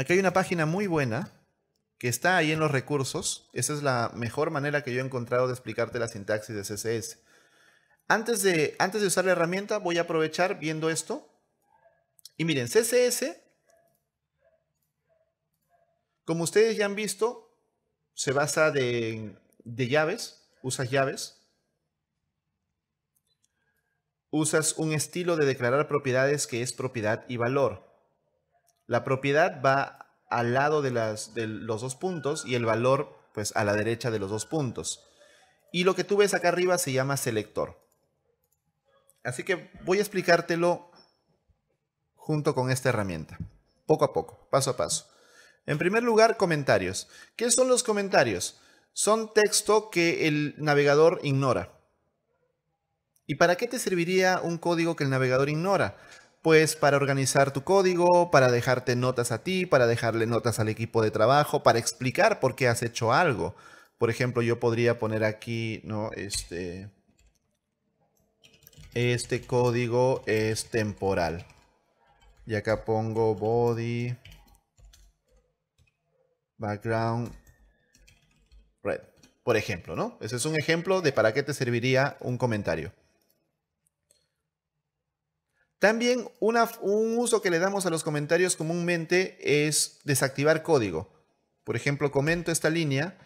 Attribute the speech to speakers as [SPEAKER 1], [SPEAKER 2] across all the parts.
[SPEAKER 1] Aquí hay una página muy buena que está ahí en los recursos. Esa es la mejor manera que yo he encontrado de explicarte la sintaxis de CSS. Antes de, antes de usar la herramienta, voy a aprovechar viendo esto. Y miren, CSS, como ustedes ya han visto, se basa de, de llaves, usas llaves. Usas un estilo de declarar propiedades que es propiedad y valor. La propiedad va al lado de, los dos puntos y el valor pues a la derecha de los dos puntos. Y lo que tú ves acá arriba se llama selector. Así que voy a explicártelo junto con esta herramienta, poco a poco, paso a paso. En primer lugar, comentarios. ¿Qué son los comentarios? Son texto que el navegador ignora. ¿Y para qué te serviría un código que el navegador ignora? pues para organizar tu código, para dejarte notas a ti, para dejarle notas al equipo de trabajo, para explicar por qué has hecho algo. Por ejemplo, yo podría poner aquí, ¿no? Este, este código es temporal. Y acá pongo body background red, por ejemplo, ¿no? Ese es un ejemplo de para qué te serviría un comentario. También un uso que le damos a los comentarios comúnmente es desactivar código. Por ejemplo, comento esta línea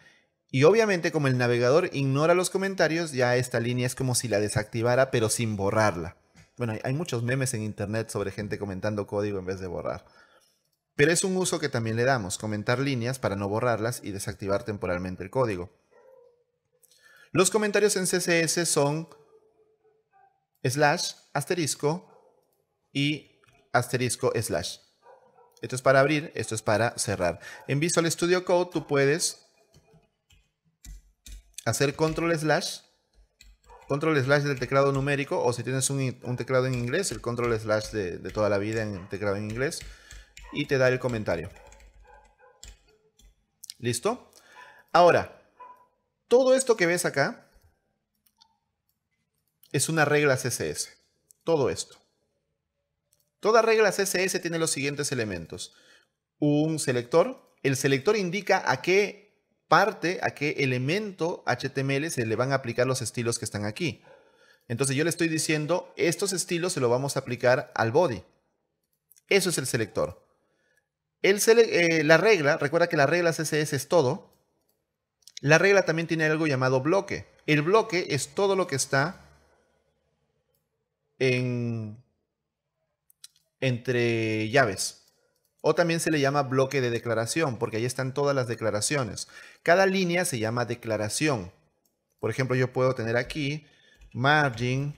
[SPEAKER 1] y obviamente como el navegador ignora los comentarios, ya esta línea es como si la desactivara pero sin borrarla. Bueno, hay, muchos memes en internet sobre gente comentando código en vez de borrar. Pero es un uso que también le damos, comentar líneas para no borrarlas y desactivar temporalmente el código. Los comentarios en CSS son slash asterisco y asterisco slash. Esto es para abrir, esto es para cerrar. En Visual Studio Code tú puedes hacer control slash, control slash del teclado numérico, o si tienes un, teclado en inglés, el control slash de, de toda la vida en teclado en inglés, y te da el comentario. ¿Listo? Ahora, todo esto que ves acá es una regla CSS. Todo esto. Toda regla CSS tiene los siguientes elementos. Un selector. El selector indica a qué parte, a qué elemento HTML se le van a aplicar los estilos que están aquí. Entonces yo le estoy diciendo, estos estilos se los vamos a aplicar al body. Eso es el selector. Eh, la regla, recuerda que la regla CSS es todo. La regla también tiene algo llamado bloque. El bloque es todo lo que está en entre llaves. O también se le llama bloque de declaración, porque ahí están todas las declaraciones. Cada línea se llama declaración. Por ejemplo, yo puedo tener aquí margin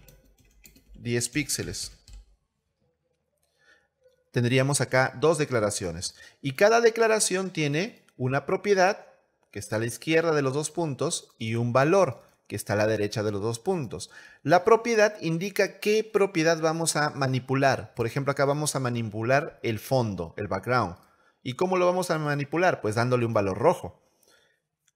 [SPEAKER 1] 10 píxeles. Tendríamos acá dos declaraciones. Y cada declaración tiene una propiedad, que está a la izquierda de los dos puntos, y un valor, que está a la derecha de los dos puntos. La propiedad indica qué propiedad vamos a manipular. Por ejemplo, acá vamos a manipular el fondo, el background. ¿Y cómo lo vamos a manipular? Pues dándole un valor rojo.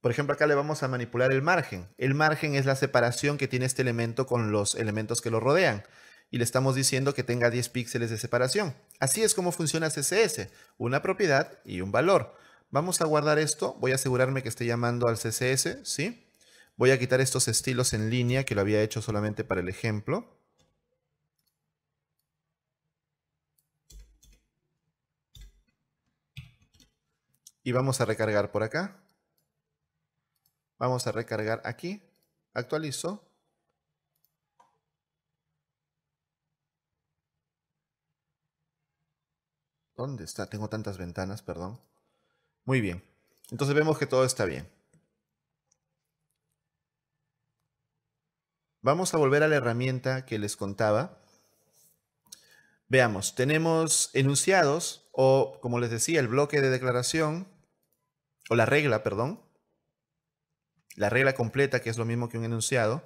[SPEAKER 1] Por ejemplo, acá le vamos a manipular el margen. El margen es la separación que tiene este elemento con los elementos que lo rodean. Y le estamos diciendo que tenga 10 píxeles de separación. Así es como funciona CSS. Una propiedad y un valor. Vamos a guardar esto. Voy a asegurarme que esté llamando al CSS, ¿sí? Voy a quitar estos estilos en línea que lo había hecho solamente para el ejemplo. Y vamos a recargar por acá. Vamos a recargar aquí. Actualizo. ¿Dónde está? Tengo tantas ventanas, perdón. Muy bien. Entonces vemos que todo está bien. Vamos a volver a la herramienta que les contaba. Veamos, tenemos enunciados o, como les decía, el bloque de declaración o la regla, perdón. La regla completa, que es lo mismo que un enunciado.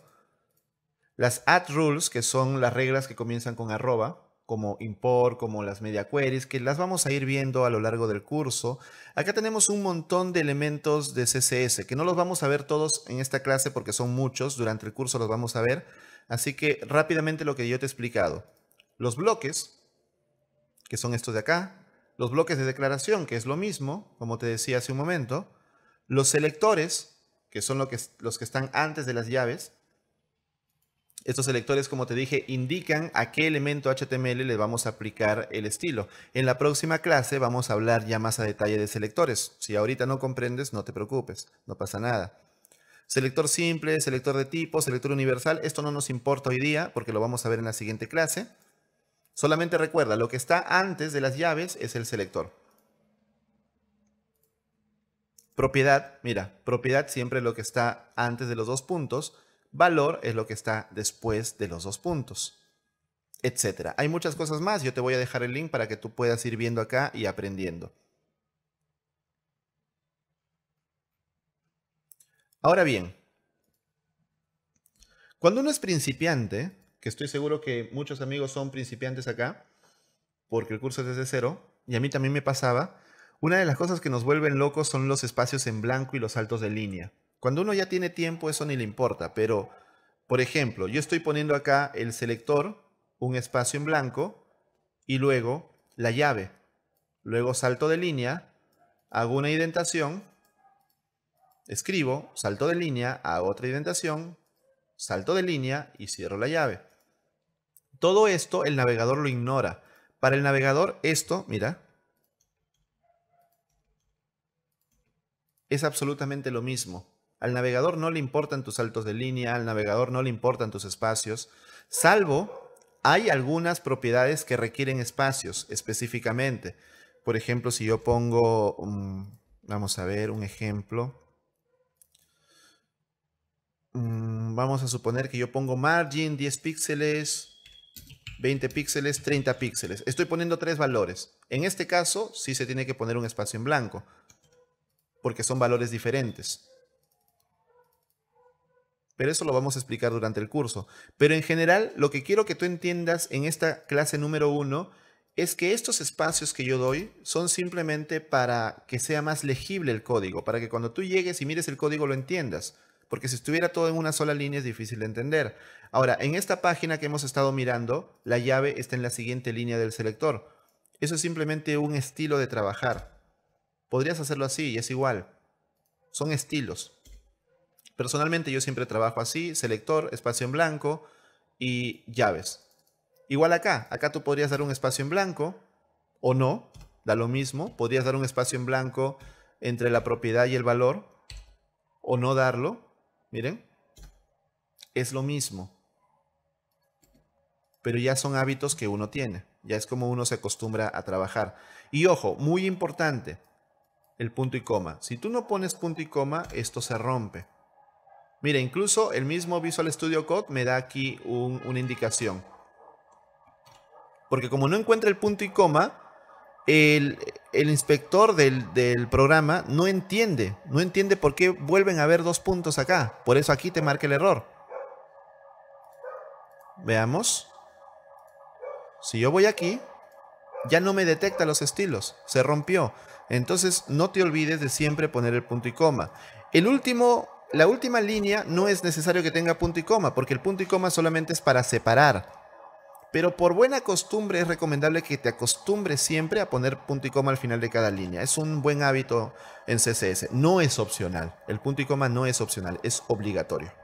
[SPEAKER 1] Las add rules, que son las reglas que comienzan con arroba como import, como las media queries, que las vamos a ir viendo a lo largo del curso. Acá tenemos un montón de elementos de CSS, que no los vamos a ver todos en esta clase porque son muchos, durante el curso los vamos a ver. Así que rápidamente lo que yo te he explicado. Los bloques, que son estos de acá. Los bloques de declaración, que es lo mismo, como te decía hace un momento. Los selectores, que son los que están antes de las llaves. Estos selectores, como te dije, indican a qué elemento HTML le vamos a aplicar el estilo. En la próxima clase vamos a hablar ya más a detalle de selectores. Si ahorita no comprendes, no te preocupes, no pasa nada. Selector simple, selector de tipo, selector universal, esto no nos importa hoy día porque lo vamos a ver en la siguiente clase. Solamente recuerda, lo que está antes de las llaves es el selector. Propiedad, mira, propiedad siempre lo que está antes de los dos puntos Valor es lo que está después de los dos puntos, etcétera. Hay muchas cosas más. Yo te voy a dejar el link para que tú puedas ir viendo acá y aprendiendo. Ahora bien, cuando uno es principiante, que estoy seguro que muchos amigos son principiantes acá, porque el curso es desde cero, y a mí también me pasaba, una de las cosas que nos vuelven locos son los espacios en blanco y los saltos de línea. Cuando uno ya tiene tiempo, eso ni le importa, pero, por ejemplo, yo estoy poniendo acá el selector, un espacio en blanco, y luego la llave. Luego salto de línea, hago una indentación, escribo, salto de línea, hago otra indentación, salto de línea y cierro la llave. Todo esto el navegador lo ignora. Para el navegador esto, mira, es absolutamente lo mismo. Al navegador no le importan tus saltos de línea, al navegador no le importan tus espacios, salvo hay algunas propiedades que requieren espacios específicamente. Por ejemplo, si yo pongo, vamos a ver un ejemplo. Mm, vamos a suponer que yo pongo margin 10 píxeles, 20 píxeles, 30 píxeles. Estoy poniendo tres valores. En este caso, sí se tiene que poner un espacio en blanco, porque son valores diferentes pero eso lo vamos a explicar durante el curso. Pero en general, lo que quiero que tú entiendas en esta clase número uno es que estos espacios que yo doy son simplemente para que sea más legible el código, para que cuando tú llegues y mires el código lo entiendas, porque si estuviera todo en una sola línea es difícil de entender. Ahora, en esta página que hemos estado mirando, la llave está en la siguiente línea del selector. Eso es simplemente un estilo de trabajar. Podrías hacerlo así y es igual. Son estilos. Personalmente yo siempre trabajo así, selector, espacio en blanco y llaves. Igual acá, acá tú podrías dar un espacio en blanco o no, da lo mismo. Podrías dar un espacio en blanco entre la propiedad y el valor o no darlo. Miren, es lo mismo. Pero ya son hábitos que uno tiene, ya es como uno se acostumbra a trabajar. Y ojo, muy importante, el punto y coma. Si tú no pones punto y coma, esto se rompe. Mira, incluso el mismo Visual Studio Code me da aquí una indicación. Porque como no encuentra el punto y coma, el, inspector del, del, programa no entiende. No entiende por qué vuelven a haber dos puntos acá. Por eso aquí te marca el error. Veamos. Si yo voy aquí, ya no me detecta los estilos. Se rompió. Entonces no te olvides de siempre poner el punto y coma. El último la última línea no es necesario que tenga punto y coma, porque el punto y coma solamente es para separar. Pero por buena costumbre es recomendable que te acostumbres siempre a poner punto y coma al final de cada línea. Es un buen hábito en CSS. No es opcional. El punto y coma no es opcional, es obligatorio.